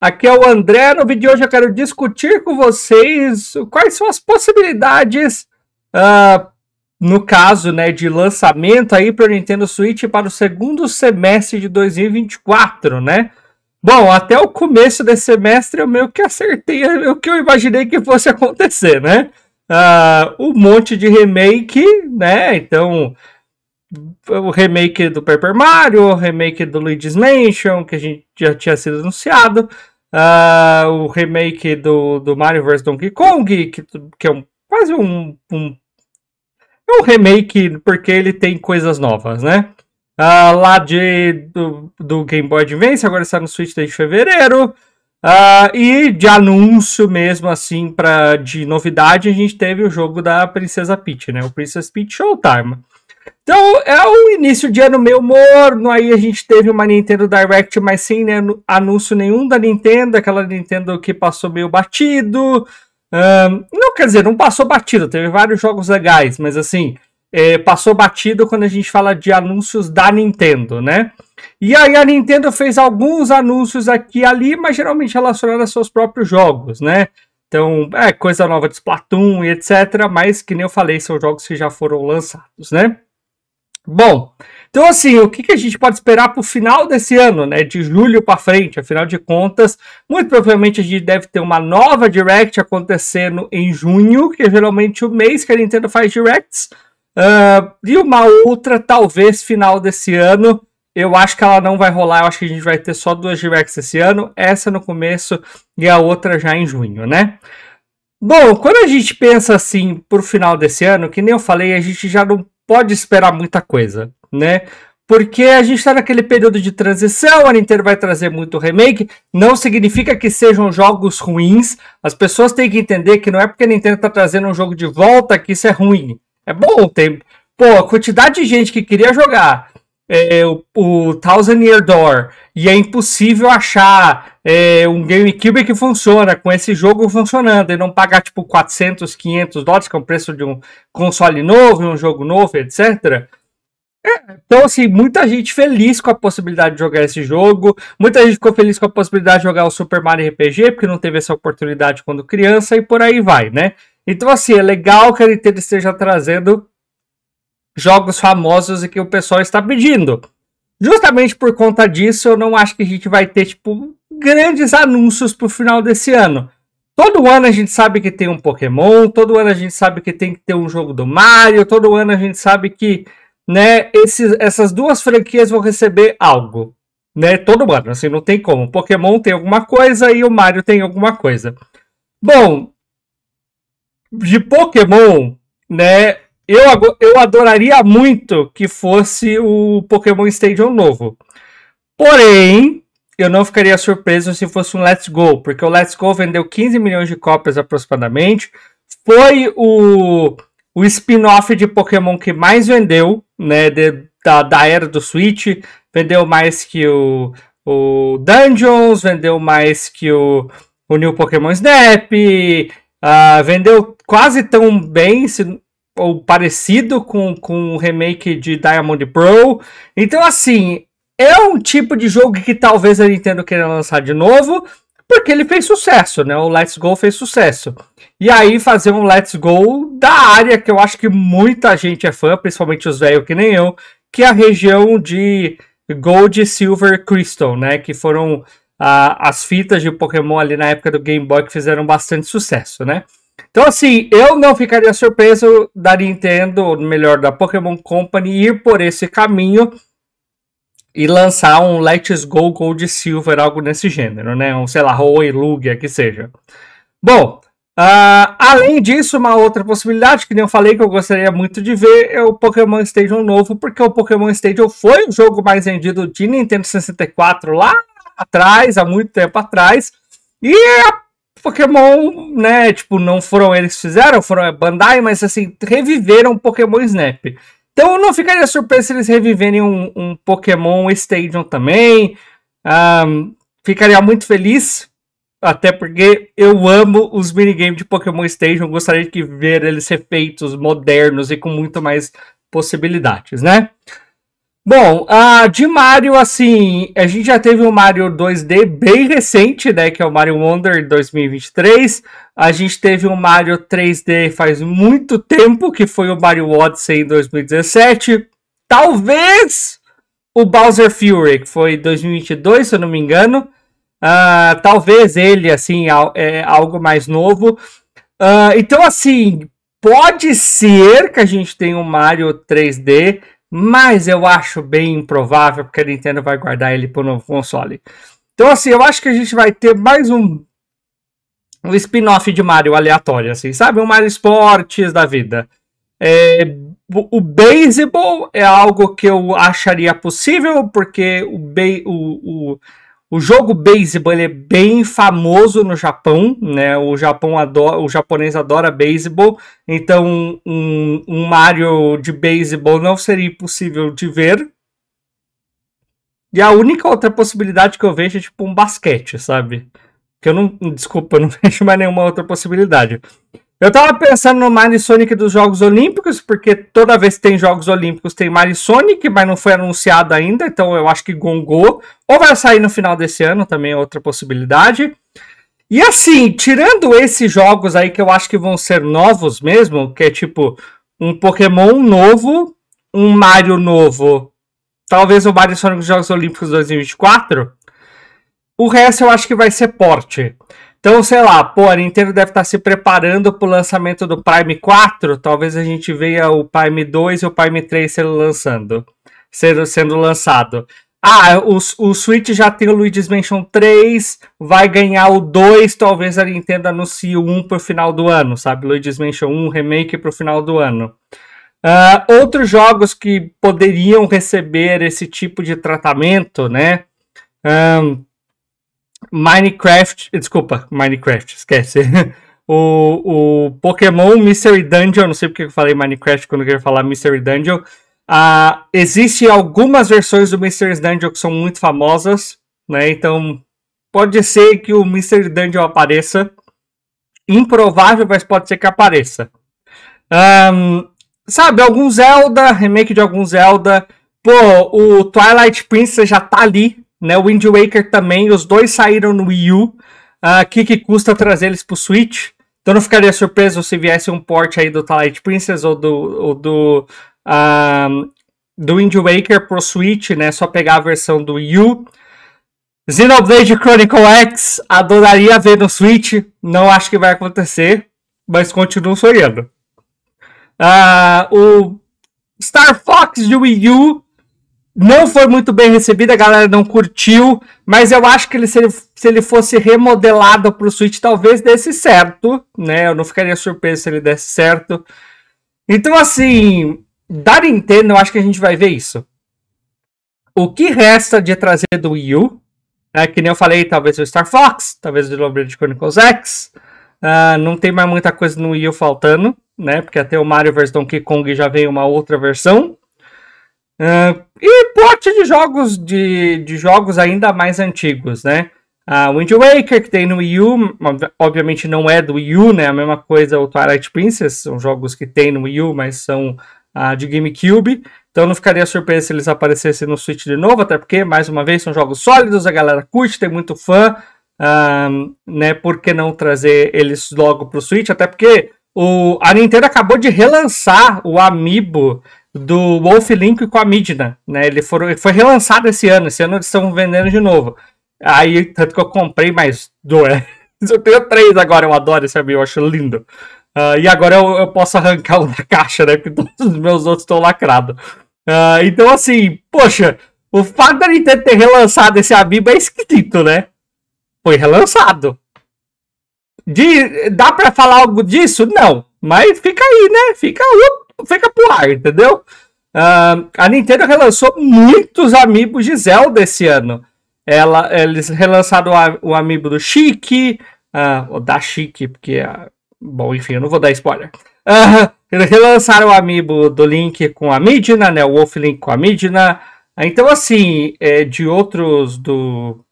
Aqui é o André. No vídeo de hoje eu quero discutir com vocês quais são as possibilidades, uh, no caso, né, de lançamento aí para o Nintendo Switch para o segundo semestre de 2024, né? Bom, até o começo desse semestre eu meio que acertei o que eu imaginei que fosse acontecer, né? Uh, um monte de remake, né? Então, o remake do Paper Mario, o remake do Luigi's Mansion, que a gente já tinha sido anunciado, Uh, o remake do, do Mario vs Donkey Kong, que, que é um, quase um, um, é um remake porque ele tem coisas novas, né? Uh, lá de, do, do, Game Boy Advance, agora está no Switch desde fevereiro. Uh, e de anúncio mesmo, assim, pra, de novidade, a gente teve o jogo da Princesa Peach, né? O Princess Peach Showtime. Então é o início de ano meio morno. Aí a gente teve uma Nintendo Direct, mas sem né, anúncio nenhum da Nintendo, aquela Nintendo que passou meio batido. Um, não quer dizer, não passou batido, teve vários jogos legais, mas assim, é, passou batido quando a gente fala de anúncios da Nintendo, né? E aí a Nintendo fez alguns anúncios aqui e ali, mas geralmente relacionados a seus próprios jogos, né? Então, é coisa nova de Splatoon e etc, mas que nem eu falei, são jogos que já foram lançados, né? Bom, então assim, o que, que a gente pode esperar para o final desse ano, né? De julho para frente, afinal de contas, muito provavelmente a gente deve ter uma nova Direct acontecendo em junho, que é geralmente o mês que a Nintendo faz Directs, uh, e uma outra talvez final desse ano. Eu acho que ela não vai rolar, eu acho que a gente vai ter só duas Directs esse ano, essa no começo e a outra já em junho, né? Bom, quando a gente pensa assim para o final desse ano, que nem eu falei, a gente já não pode esperar muita coisa, né? Porque a gente está naquele período de transição, a Nintendo vai trazer muito remake. Não significa que sejam jogos ruins. As pessoas têm que entender que não é porque a Nintendo está trazendo um jogo de volta que isso é ruim. É bom, tem. Pô, a quantidade de gente que queria jogar é, o, o Thousand Year Door e é impossível achar é, um GameCube que funciona com esse jogo funcionando e não pagar tipo 400, 500 dólares, que é o preço de um console novo, um jogo novo, etc. É, então, assim, muita gente feliz com a possibilidade de jogar esse jogo. Muita gente ficou feliz com a possibilidade de jogar o Super Mario RPG, porque não teve essa oportunidade quando criança e por aí vai, né? Então, assim, é legal que a Nintendo esteja trazendo jogos famosos e que o pessoal está pedindo. Justamente por conta disso, eu não acho que a gente vai ter, tipo, grandes anúncios para o final desse ano. Todo ano a gente sabe que tem um Pokémon, todo ano a gente sabe que tem que ter um jogo do Mario, todo ano a gente sabe que, né, esses, essas duas franquias vão receber algo, né, todo ano, assim, não tem como. O Pokémon tem alguma coisa e o Mario tem alguma coisa. Bom, de Pokémon, né, eu, eu adoraria muito que fosse o Pokémon Stadium novo. Porém, eu não ficaria surpreso se fosse um Let's Go, porque o Let's Go vendeu 15 milhões de cópias aproximadamente. Foi o, o spin-off de Pokémon que mais vendeu, né? De, da, da era do Switch. Vendeu mais que o, o Dungeons, vendeu mais que o, o New Pokémon Snap. Uh, vendeu quase tão bem, se, ou parecido com, com o remake de Diamond Pro. Então, assim, é um tipo de jogo que talvez a Nintendo queira lançar de novo, porque ele fez sucesso, né? O Let's Go fez sucesso. E aí fazer um Let's Go da área que eu acho que muita gente é fã, principalmente os velhos que nem eu, que é a região de Gold, Silver, Crystal, né? Que foram ah, as fitas de Pokémon ali na época do Game Boy que fizeram bastante sucesso, né? Então, assim, eu não ficaria surpreso da Nintendo, ou melhor, da Pokémon Company, ir por esse caminho e lançar um Let's Go Gold Silver, algo nesse gênero, né? Um, sei lá, Huawei Lugia, que seja. Bom, uh, além disso, uma outra possibilidade que nem eu falei que eu gostaria muito de ver é o Pokémon Stadium novo, porque o Pokémon Stadium foi o jogo mais vendido de Nintendo 64 lá atrás, há muito tempo atrás, e é a Pokémon, né? Tipo, não foram eles que fizeram, foram a é, Bandai, mas assim, reviveram Pokémon Snap. Então eu não ficaria surpreso se eles reviverem um, um Pokémon Stadium também. Um, ficaria muito feliz, até porque eu amo os minigames de Pokémon Stadium. Gostaria de ver eles refeitos, modernos e com muito mais possibilidades, né? Bom, uh, de Mario, assim, a gente já teve um Mario 2D bem recente, né? Que é o Mario Wonder 2023. A gente teve um Mario 3D faz muito tempo, que foi o Mario Odyssey em 2017. Talvez o Bowser Fury, que foi 2022, se eu não me engano. Uh, talvez ele, assim, é algo mais novo. Uh, então, assim, pode ser que a gente tenha um Mario 3D mas eu acho bem improvável porque a Nintendo vai guardar ele para o novo console. Então, assim, eu acho que a gente vai ter mais um, um spin-off de Mario aleatório, assim, sabe? Um Mario esportes da vida. É, o baseball é algo que eu acharia possível, porque o, be, o, o o jogo beisebol é bem famoso no Japão, né? O Japão adora, o japonês adora beisebol, então um, um Mario de beisebol não seria impossível de ver. E a única outra possibilidade que eu vejo é tipo um basquete, sabe? Que eu não, desculpa, eu não vejo mais nenhuma outra possibilidade. Eu tava pensando no Mario Sonic dos Jogos Olímpicos, porque toda vez que tem Jogos Olímpicos tem Mario Sonic, mas não foi anunciado ainda, então eu acho que gongou. Ou vai sair no final desse ano, também é outra possibilidade. E assim, tirando esses jogos aí que eu acho que vão ser novos mesmo, que é tipo um Pokémon novo, um Mario novo, talvez o Mario Sonic dos Jogos Olímpicos 2024, o resto eu acho que vai ser porte. Então, sei lá, pô, a Nintendo deve estar tá se preparando para o lançamento do Prime 4. Talvez a gente veja o Prime 2 e o Prime 3 sendo lançando, sendo, sendo lançado. Ah, o, o Switch já tem o Luigi's Mansion 3, vai ganhar o 2, talvez a Nintendo anuncie o 1 para o final do ano, sabe? Luigi's Mansion 1 remake para o final do ano. Uh, outros jogos que poderiam receber esse tipo de tratamento, né? Um, Minecraft, desculpa, Minecraft, esquece. o, o Pokémon Mystery Dungeon, não sei porque eu falei Minecraft quando eu queria falar Mystery Dungeon. Ah, Existem algumas versões do Mystery Dungeon que são muito famosas, né? Então pode ser que o Mystery Dungeon apareça. Improvável, mas pode ser que apareça. Um, sabe, algum Zelda, remake de algum Zelda. Pô, o Twilight Princess já tá ali, né? O Wind Waker também, os dois saíram no Wii U. Ah, o uh, que, que custa trazer eles pro Switch? Então não ficaria surpreso se viesse um port aí do Twilight Princess ou do, ou do, uh, do Wind Waker pro Switch, né? Só pegar a versão do Wii U. Xenoblade Chronicle X, adoraria ver no Switch, não acho que vai acontecer, mas continuo sonhando. Uh, o Star Fox de Wii U, não foi muito bem recebida, a galera não curtiu, mas eu acho que ele, se, ele, se ele fosse remodelado para o Switch, talvez desse certo, né? Eu não ficaria surpreso se ele desse certo. Então, assim, da Nintendo, eu acho que a gente vai ver isso. O que resta de trazer do Wii U, né? que nem eu falei, talvez o Star Fox, talvez o Xenoblade Chronicles X, uh, não tem mais muita coisa no Wii U faltando, né? Porque até o Mario vs Donkey Kong já veio uma outra versão, Uh, e porte de jogos de, de jogos ainda mais antigos, né? Uh, Wind Waker, que tem no Wii U, obviamente não é do Wii U, né? A mesma coisa o Twilight Princess, são jogos que tem no Wii U, mas são uh, de GameCube. Então não ficaria surpresa se eles aparecessem no Switch de novo, até porque, mais uma vez, são jogos sólidos, a galera curte, tem muito fã. Uh, né? Por que não trazer eles logo pro Switch? Até porque o, a Nintendo acabou de relançar o Amiibo do Wolf Link com a Midna, né? Ele, foram, ele foi relançado esse ano, esse ano eles estão vendendo de novo. Aí, tanto que eu comprei mais dois. Eu tenho três agora, eu adoro esse amigo, eu acho lindo. Uh, e agora eu, eu, posso arrancar um da caixa, né? Porque todos os meus outros estão lacrados. Uh, então, assim, poxa, o fato da Nintendo ter relançado esse amigo é esquisito, né? Foi relançado. De, dá pra falar algo disso? Não. Mas fica aí, né? Fica uh, fica pro ar, entendeu? Uh, a Nintendo relançou muitos amigos de Zelda esse ano. Ela, eles relançaram o, o amigo do Chique, uh, o da Chique, porque. Uh, bom, enfim, eu não vou dar spoiler. Uh, relançaram o amigo do Link com a Midna, né? O Wolf Link com a Midna. Então, assim, é, de outros do.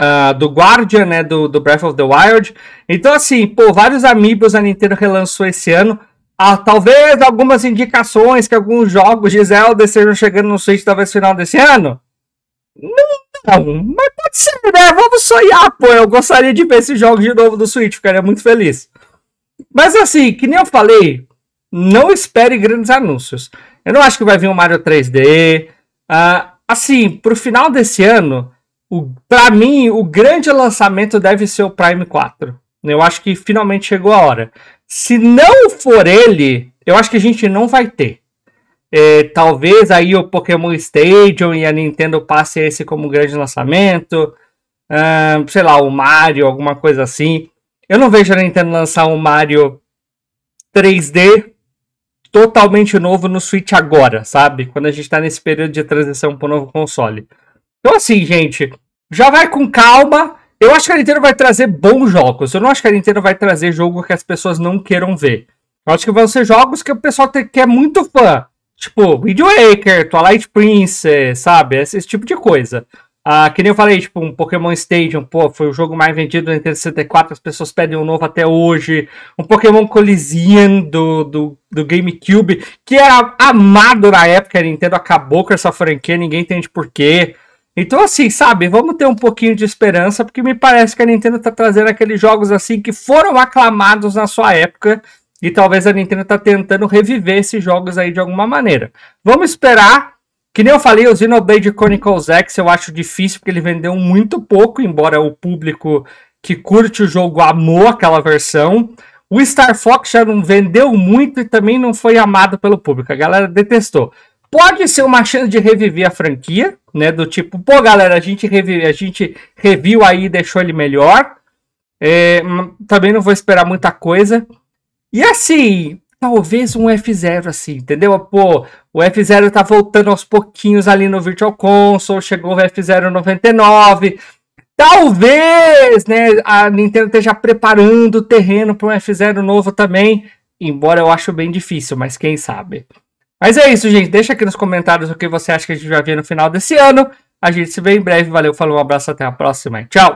Uh, do Guardian, né, do, do Breath of the Wild. Então, assim, pô, vários amigos a Nintendo relançou esse ano. Ah, talvez algumas indicações que alguns jogos de Zelda estejam chegando no Switch talvez no final desse ano? Não, não, mas pode ser, né? Vamos sonhar, pô. Eu gostaria de ver esses jogos de novo do Switch, ficaria muito feliz. Mas assim, que nem eu falei, não espere grandes anúncios. Eu não acho que vai vir um Mario 3D. Ah, assim, pro final desse ano, o, pra mim, o grande lançamento deve ser o Prime 4. Eu acho que finalmente chegou a hora. Se não for ele, eu acho que a gente não vai ter. É, talvez aí o Pokémon Stadium e a Nintendo passe esse como grande lançamento. Um, sei lá, o Mario, alguma coisa assim. Eu não vejo a Nintendo lançar um Mario 3D totalmente novo no Switch agora, sabe? Quando a gente está nesse período de transição para o novo console. Então, assim, gente, já vai com calma. Eu acho que a Nintendo vai trazer bons jogos. Eu não acho que a Nintendo vai trazer jogo que as pessoas não queiram ver. Eu acho que vão ser jogos que o pessoal tem, que é muito fã. Tipo, Wind Waker, Twilight Princess, sabe? Esse, esse, tipo de coisa. Ah, que nem eu falei, tipo, um Pokémon Stadium, pô, foi o jogo mais vendido no Nintendo 64, as pessoas pedem um novo até hoje. Um Pokémon Coliseum do, do, do GameCube, que era amado na época, a Nintendo acabou com essa franquia, ninguém entende porquê. Então, assim, sabe, vamos ter um pouquinho de esperança, porque me parece que a Nintendo tá trazendo aqueles jogos assim que foram aclamados na sua época, e talvez a Nintendo tá tentando reviver esses jogos aí de alguma maneira. Vamos esperar, que nem eu falei, o Xenoblade Chronicles X eu acho difícil porque ele vendeu muito pouco, embora o público que curte o jogo amou aquela versão. O Star Fox já não vendeu muito e também não foi amado pelo público, a galera detestou pode ser uma chance de reviver a franquia, né? Do tipo, pô, galera, a gente, revi, a gente reviu aí deixou ele melhor. É, hum, também não vou esperar muita coisa. E assim, talvez um F0 assim, entendeu? Pô, o F0 tá voltando aos pouquinhos ali no Virtual Console, chegou o f 099 Talvez, né, a Nintendo esteja preparando o terreno para um F0 novo também, embora eu acho bem difícil, mas quem sabe. Mas é isso, gente. Deixa aqui nos comentários o que você acha que a gente vai ver no final desse ano. A gente se vê em breve. Valeu, falou, um abraço, até a próxima. Tchau!